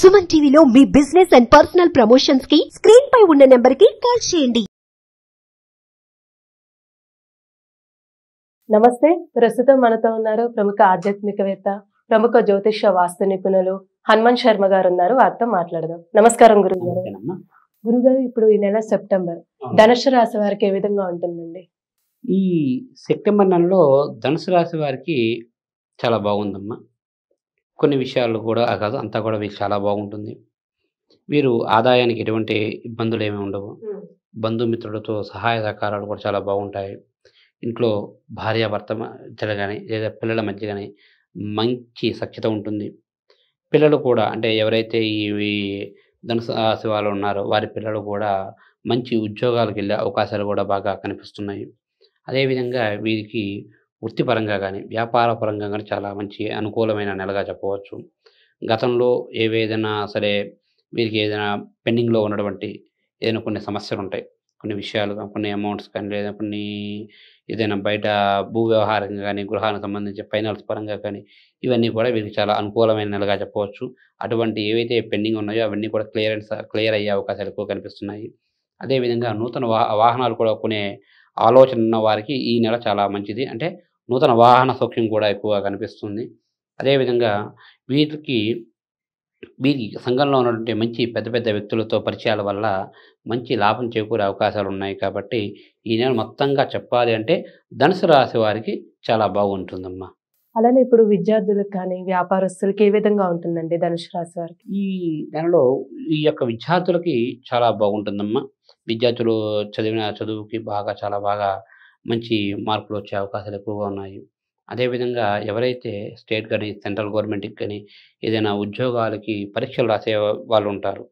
సుమన్ టీవీలో మీ business and personal promotions కి స్క్రీన్ పై ఉన్న నెంబర్ కి కాల్ చేయండి నమస్తే ప్రస్తుతం మనతో ఉన్నారు ప్రముఖ ఆధ్యాత్మికవేత్త ప్రముఖ జ్యోతిష వాస్తు నిపుణులు హనుమాన్ శర్మ గారు ఉన్నారు వారితో మాట్లాడదాం నమస్కారం గురుగారు గురుగారు ఇప్పుడు ఈ నెల సెప్టెంబర్ ధనుసు రాశి వారికి ఏ విధంగా ఉంటుందండి ఈ సెప్టెంబర్ నెలలో ధనుసు రాశి వారికి చాలా బాగుందమ్మా కొన్ని విషయాలు కూడా కాదు అంతా కూడా మీకు చాలా బాగుంటుంది వీరు ఆదాయానికి ఎటువంటి ఇబ్బందులు ఏమి ఉండవు బంధుమిత్రులతో సహాయ సహకారాలు కూడా చాలా బాగుంటాయి ఇంట్లో భార్యాభర్త మధ్యలో కానీ లేదా పిల్లల మధ్య కానీ మంచి సఖ్యత ఉంటుంది పిల్లలు కూడా అంటే ఎవరైతే ఈ ధనుసు శివాలు ఉన్నారో వారి పిల్లలు కూడా మంచి ఉద్యోగాలకు వెళ్ళే అవకాశాలు కూడా బాగా కనిపిస్తున్నాయి అదేవిధంగా వీరికి వృత్తిపరంగా కానీ వ్యాపార పరంగా కానీ చాలా మంచి అనుకూలమైన నెలగా చెప్పవచ్చు గతంలో ఏవేదైనా సరే వీరికి ఏదైనా పెండింగ్లో ఉన్నటువంటి ఏదైనా కొన్ని సమస్యలు ఉంటాయి కొన్ని విషయాలు కొన్ని అమౌంట్స్ కానీ లేదా కొన్ని ఏదైనా బయట భూ వ్యవహారంగా కానీ గృహానికి సంబంధించి ఫైనాన్స్ పరంగా కానీ ఇవన్నీ కూడా వీరికి చాలా అనుకూలమైన నెలగా చెప్పవచ్చు అటువంటి ఏవైతే పెండింగ్ ఉన్నాయో అవన్నీ కూడా క్లియరెన్స్ క్లియర్ అయ్యే అవకాశాలు ఎక్కువ కనిపిస్తున్నాయి అదేవిధంగా నూతన వాహనాలు కూడా కొనే ఆలోచన ఉన్న వారికి ఈ నెల చాలా మంచిది అంటే నూతన వాహన సౌఖ్యం కూడా ఎక్కువగా కనిపిస్తుంది అదేవిధంగా వీటికి వీరికి సంఘంలో ఉన్నటువంటి మంచి పెద్ద పెద్ద వ్యక్తులతో పరిచయాల వల్ల మంచి లాభం చేకూరే అవకాశాలు ఉన్నాయి కాబట్టి ఈ నెల మొత్తంగా చెప్పాలి అంటే ధనుసు రాశి వారికి చాలా బాగుంటుందమ్మా అలానే ఇప్పుడు విద్యార్థులకు కానీ వ్యాపారస్తులకి ఏ విధంగా ఉంటుందండి ధనుసు రాశి వారికి ఈ నెలలో ఈ యొక్క విద్యార్థులకి చాలా బాగుంటుందమ్మా విద్యార్థులు చదివిన చదువుకి బాగా చాలా బాగా మంచి మార్పులు వచ్చే అవకాశాలు ఎక్కువగా ఉన్నాయి అదేవిధంగా ఎవరైతే స్టేట్ కానీ సెంట్రల్ గవర్నమెంట్కి కానీ ఏదైనా ఉద్యోగాలకి పరీక్షలు రాసే వాళ్ళు ఉంటారు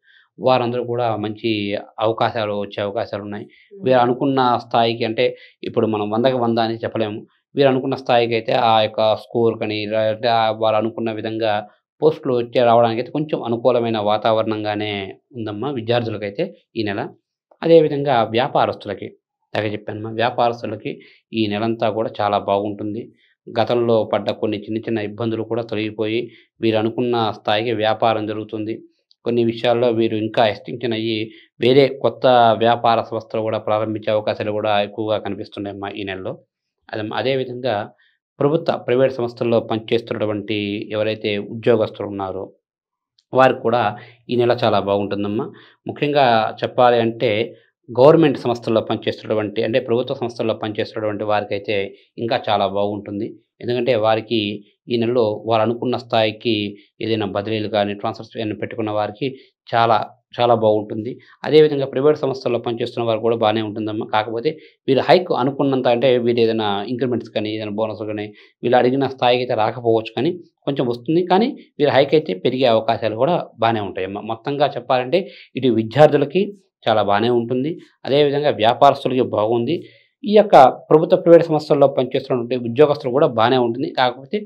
వారందరూ కూడా మంచి అవకాశాలు వచ్చే అవకాశాలు ఉన్నాయి వీరు అనుకున్న స్థాయికి అంటే ఇప్పుడు మనం వందకి వంద అని చెప్పలేము వీరు అనుకున్న స్థాయికి అయితే ఆ యొక్క స్కోర్ కానీ లేదంటే వారు అనుకున్న విధంగా పోస్టులు వచ్చే రావడానికి అయితే కొంచెం అనుకూలమైన వాతావరణంగానే ఉందమ్మా విద్యార్థులకైతే ఈ నెల అదేవిధంగా వ్యాపారస్తులకి లేక చెప్పాను వ్యాపారస్తులకి ఈ నెలంతా కూడా చాలా బాగుంటుంది గతంలో పడ్డ కొన్ని చిన్న చిన్న ఇబ్బందులు కూడా తొలగిపోయి వీరు అనుకున్న స్థాయికి వ్యాపారం జరుగుతుంది కొన్ని విషయాల్లో వీరు ఇంకా ఎక్స్టింక్షన్ అయ్యి వేరే కొత్త వ్యాపార సంస్థలు కూడా ప్రారంభించే అవకాశాలు కూడా ఎక్కువగా కనిపిస్తున్నాయమ్మా ఈ నెలలో అదే అదేవిధంగా ప్రభుత్వ ప్రైవేట్ సంస్థల్లో పనిచేస్తున్నటువంటి ఎవరైతే ఉద్యోగస్తులు ఉన్నారో వారికి కూడా ఈ నెల చాలా బాగుంటుందమ్మా ముఖ్యంగా చెప్పాలి అంటే గవర్నమెంట్ సంస్థల్లో పనిచేస్తున్నటువంటి అంటే ప్రభుత్వ సంస్థల్లో పనిచేస్తున్నటువంటి వారికి అయితే ఇంకా చాలా బాగుంటుంది ఎందుకంటే వారికి ఈ నెలలో వారు అనుకున్న స్థాయికి ఏదైనా బదిలీలు కానీ ట్రాన్స్ఫర్స్ కానీ పెట్టుకున్న వారికి చాలా చాలా బాగుంటుంది అదేవిధంగా ప్రైవేట్ సంస్థల్లో పనిచేస్తున్న వారు కూడా బాగానే ఉంటుందమ్మా కాకపోతే వీరు హైక్ అనుకున్నంత అంటే వీరు ఏదైనా ఇంక్రిమెంట్స్ కానీ ఏదైనా బోనస్ కానీ వీళ్ళు అడిగిన స్థాయికి అయితే రాకపోవచ్చు కానీ కొంచెం వస్తుంది కానీ వీరు హైక్ అయితే పెరిగే అవకాశాలు కూడా బాగానే ఉంటాయమ్మా మొత్తంగా చెప్పాలంటే ఇటు విద్యార్థులకి చాలా బాగానే ఉంటుంది అదేవిధంగా వ్యాపారస్తులకి బాగుంది ఈ యొక్క ప్రభుత్వ ప్రైవేట్ సంస్థల్లో పనిచేస్తున్నటువంటి ఉద్యోగస్తులు కూడా బాగానే ఉంటుంది కాకపోతే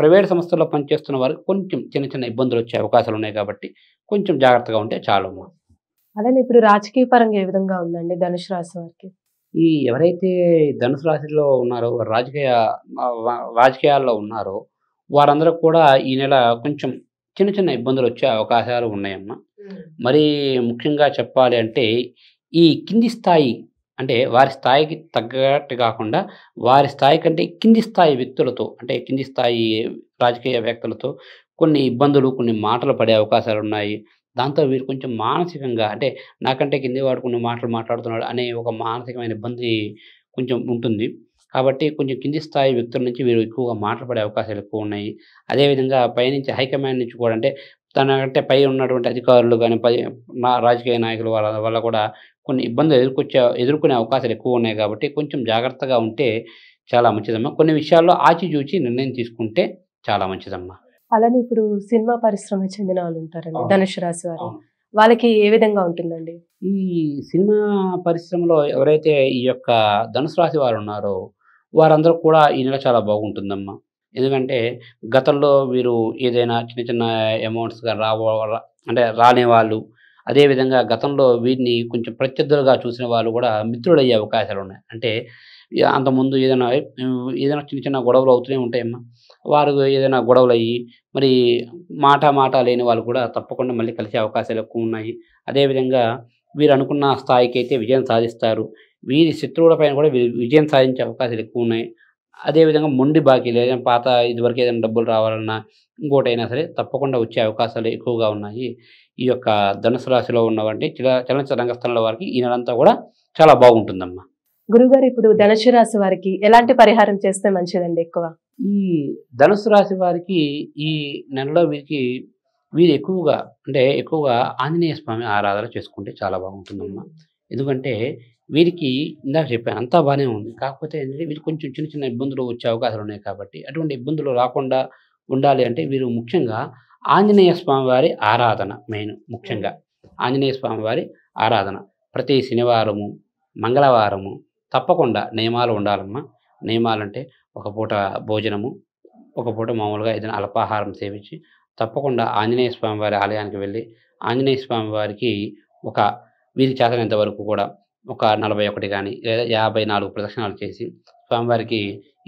ప్రైవేట్ సంస్థల్లో పనిచేస్తున్న వారికి కొంచెం చిన్న చిన్న ఇబ్బందులు వచ్చే అవకాశాలు ఉన్నాయి కాబట్టి కొంచెం జాగ్రత్తగా ఉంటే చాలు అదే ఇప్పుడు రాజకీయ పరంగా ఏ విధంగా ఉందండి ధనుసు రాశి వారికి ఈ ఎవరైతే ధనుసు రాశిలో ఉన్నారో రాజకీయ రాజకీయాల్లో ఉన్నారో వారందరూ కూడా ఈ నెల కొంచెం చిన్న చిన్న ఇబ్బందులు వచ్చే అవకాశాలు ఉన్నాయమ్మా మరి ముఖ్యంగా చెప్పాలి అంటే ఈ కింది స్థాయి అంటే వారి స్థాయికి తగ్గట్టు కాకుండా వారి స్థాయి కంటే కింది స్థాయి వ్యక్తులతో అంటే కింది స్థాయి రాజకీయ వ్యక్తులతో కొన్ని ఇబ్బందులు కొన్ని మాటలు పడే అవకాశాలు ఉన్నాయి దాంతో వీరు కొంచెం మానసికంగా అంటే నాకంటే కింది వాడు కొన్ని మాటలు మాట్లాడుతున్నాడు అనే ఒక మానసికమైన ఇబ్బంది కొంచెం ఉంటుంది కాబట్టి కొంచెం కింది స్థాయి వ్యక్తుల నుంచి వీరు ఎక్కువగా మాట్లాడే అవకాశాలు ఎక్కువ ఉన్నాయి అదేవిధంగా పైనుంచి హైకమాండ్ నుంచి కూడా అంటే దానికంటే పై ఉన్నటువంటి అధికారులు కానీ పై నా రాజకీయ నాయకులు వాళ్ళ వల్ల కూడా కొన్ని ఇబ్బందులు ఎదుర్కొచ్చే ఎదుర్కొనే అవకాశాలు ఎక్కువ ఉన్నాయి కాబట్టి కొంచెం జాగ్రత్తగా ఉంటే చాలా మంచిదమ్మా కొన్ని విషయాల్లో ఆచిచూచి నిర్ణయం తీసుకుంటే చాలా మంచిదమ్మా అలానే ఇప్పుడు సినిమా పరిశ్రమ చెందిన వాళ్ళు ఉంటారండి ధనుష్ రాశి వారు వాళ్ళకి ఏ విధంగా ఉంటుందండి ఈ సినిమా పరిశ్రమలో ఎవరైతే ఈ యొక్క ధనుసు రాశి వారు ఉన్నారో వారందరూ కూడా ఈ నెల చాలా బాగుంటుందమ్మా ఎందుకంటే గతంలో మీరు ఏదైనా చిన్న చిన్న అమౌంట్స్గా రావ అంటే రానివాళ్ళు అదేవిధంగా గతంలో వీరిని కొంచెం ప్రత్యర్థులుగా చూసిన వాళ్ళు కూడా మిత్రుడయ్యే అవకాశాలు ఉన్నాయి అంటే అంతకుముందు ఏదైనా ఏదైనా చిన్న చిన్న గొడవలు అవుతూనే ఉంటాయమ్మా వారు ఏదైనా గొడవలు అయ్యి మరి మాట మాట లేని వాళ్ళు కూడా తప్పకుండా మళ్ళీ కలిసే అవకాశాలు ఎక్కువ ఉన్నాయి అదేవిధంగా వీరు అనుకున్న స్థాయికి అయితే విజయం సాధిస్తారు వీరి శత్రువులపైన కూడా విజయం సాధించే అవకాశాలు ఎక్కువ ఉన్నాయి అదేవిధంగా మొండి బాకీలు ఏదైనా పాత ఇదివరకు ఏదైనా డబ్బులు రావాలన్నా ఇంకోటైనా సరే తప్పకుండా వచ్చే అవకాశాలు ఎక్కువగా ఉన్నాయి ఈ యొక్క ధనుసు రాశిలో ఉన్నవంటి చలనచిత్ర రంగస్థలంలో వారికి ఈ నెలంతా కూడా చాలా బాగుంటుందమ్మా గురుగారు ఇప్పుడు ధనుసు రాశి వారికి ఎలాంటి పరిహారం చేస్తే మంచిదండి ఎక్కువ ఈ ధనుసు రాశి వారికి ఈ నెలలో వీరికి వీరు ఎక్కువగా అంటే ఎక్కువగా ఆంజనేయ స్వామి ఆరాధన చేసుకుంటే చాలా బాగుంటుందమ్మా ఎందుకంటే వీరికి ఇందాక చెప్పాను అంతా బాగానే ఉంది కాకపోతే ఏంటంటే వీరు కొంచెం చిన్న చిన్న ఇబ్బందులు వచ్చే అవకాశాలు ఉన్నాయి కాబట్టి అటువంటి ఇబ్బందులు రాకుండా ఉండాలి అంటే వీరు ముఖ్యంగా ఆంజనేయ స్వామివారి ఆరాధన మెయిన్ ముఖ్యంగా ఆంజనేయ స్వామివారి ఆరాధన ప్రతి శనివారము మంగళవారము తప్పకుండా నియమాలు ఉండాలమ్మా నియమాలు అంటే ఒక పూట భోజనము ఒక పూట మామూలుగా ఏదైనా అల్పాహారం సేవించి తప్పకుండా ఆంజనేయ స్వామివారి ఆలయానికి వెళ్ళి ఆంజనేయ స్వామివారికి ఒక వీరి చేతనంత వరకు కూడా ఒక నలభై ఒకటి కానీ లేదా యాభై నాలుగు ప్రదక్షిణాలు చేసి స్వామివారికి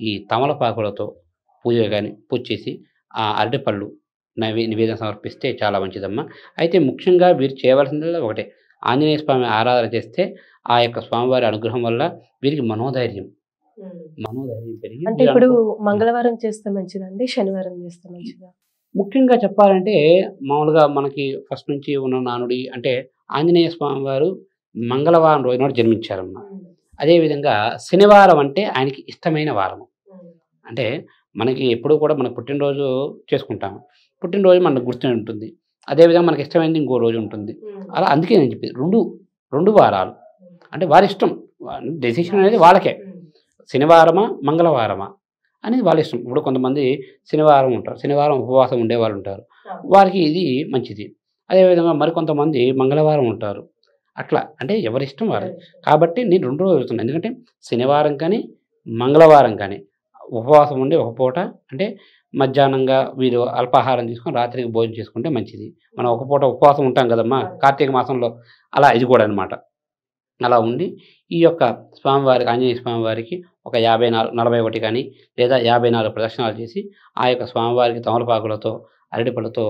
ఈ తమలపాకులతో పూజ కానీ పూజ చేసి ఆ అరటిపళ్ళు నైవే నివేదన సమర్పిస్తే చాలా మంచిదమ్మా అయితే ముఖ్యంగా వీరు చేయవలసిందల్లా ఒకటే ఆంజనేయ స్వామి ఆరాధన చేస్తే ఆ యొక్క స్వామివారి అనుగ్రహం వల్ల వీరికి మనోధైర్యం మనోధైర్యం అంటే ఇప్పుడు మంగళవారం చేస్తే మంచిదండి శనివారం చేస్తే మంచిదా ముఖ్యంగా చెప్పాలంటే మామూలుగా మనకి ఫస్ట్ నుంచి ఉన్న నానుడి అంటే ఆంజనేయ స్వామి వారు మంగళవారం రోజున నాడు జన్మించారమ్మ అదేవిధంగా శనివారం అంటే ఆయనకి ఇష్టమైన వారము అంటే మనకి ఎప్పుడూ కూడా మన పుట్టినరోజు చేసుకుంటాము పుట్టినరోజు మనకు గుర్తు ఉంటుంది అదేవిధంగా మనకి ఇష్టమైనది ఇంకో రోజు ఉంటుంది అలా అందుకే నేను చెప్పేది రెండు రెండు వారాలు అంటే వారి ఇష్టం డెసిషన్ అనేది వాళ్ళకే శనివారమా మంగళవారమా అనేది వాళ్ళ ఇష్టం ఇప్పుడు కొంతమంది శనివారం ఉంటారు శనివారం ఉపవాసం ఉండేవాళ్ళు ఉంటారు వారికి ఇది మంచిది అదేవిధంగా మరికొంతమంది మంగళవారం ఉంటారు అట్లా అంటే ఎవరిష్టం వారు కాబట్టి నేను రెండు రోజులు వెళ్తున్నాను ఎందుకంటే శనివారం కానీ మంగళవారం కానీ ఉపవాసం ఉండి ఒక పూట అంటే మధ్యాహ్నంగా వీరు అల్పాహారం తీసుకొని రాత్రికి భోజనం చేసుకుంటే మంచిది మనం ఒక పూట ఉపవాసం ఉంటాం కదమ్మా కార్తీక మాసంలో అలా ఇది కూడా అనమాట అలా ఉండి ఈ యొక్క స్వామివారికి ఆంజనేయ స్వామివారికి ఒక యాభై నాలుగు నలభై ఒకటి కానీ లేదా యాభై నాలుగు ప్రదక్షిణాలు చేసి ఆ యొక్క స్వామివారికి తమలపాకులతో అరటిపళ్ళతో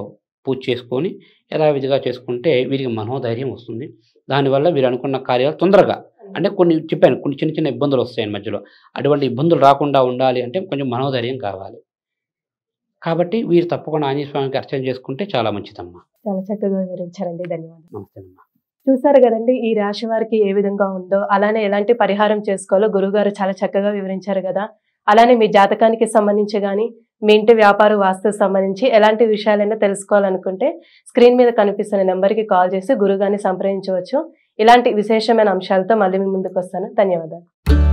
పూజ చేసుకొని యథావిధిగా చేసుకుంటే వీరికి మనోధైర్యం వస్తుంది దానివల్ల వీరు అనుకున్న కార్యాలు తొందరగా అంటే కొన్ని చెప్పాను కొన్ని చిన్న చిన్న ఇబ్బందులు వస్తాయి మధ్యలో అటువంటి ఇబ్బందులు రాకుండా ఉండాలి అంటే కొంచెం మనోధైర్యం కావాలి కాబట్టి వీరు తప్పకుండా ఆంజనేయ స్వామికి అర్చన చేసుకుంటే చాలా మంచిదమ్మా చాలా చక్కగా వివరించారండి ధన్యవాదాలు నమస్తేనమ్మా చూసారు కదండి ఈ రాశి వారికి ఏ విధంగా ఉందో అలానే ఎలాంటి పరిహారం చేసుకోవాలో గురువుగారు చాలా చక్కగా వివరించారు కదా అలానే మీ జాతకానికి సంబంధించి కానీ మీ ఇంటి వ్యాపార వాస్తుకు సంబంధించి ఎలాంటి విషయాలైనా తెలుసుకోవాలనుకుంటే స్క్రీన్ మీద కనిపిస్తున్న నెంబర్కి కాల్ చేసి గురుగారిని సంప్రదించవచ్చు ఇలాంటి విశేషమైన అంశాలతో మళ్ళీ మీ ముందుకు వస్తాను ధన్యవాదాలు